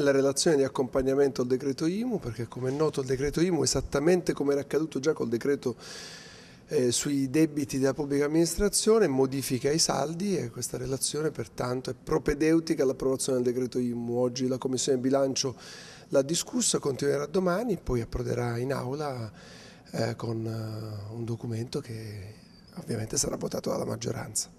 è la relazione di accompagnamento al decreto IMU, perché come è noto il decreto IMU, esattamente come era accaduto già col decreto eh, sui debiti della pubblica amministrazione, modifica i saldi e questa relazione pertanto è propedeutica all'approvazione del decreto IMU. Oggi la Commissione Bilancio l'ha discussa, continuerà domani, poi approderà in aula eh, con eh, un documento che ovviamente sarà votato dalla maggioranza.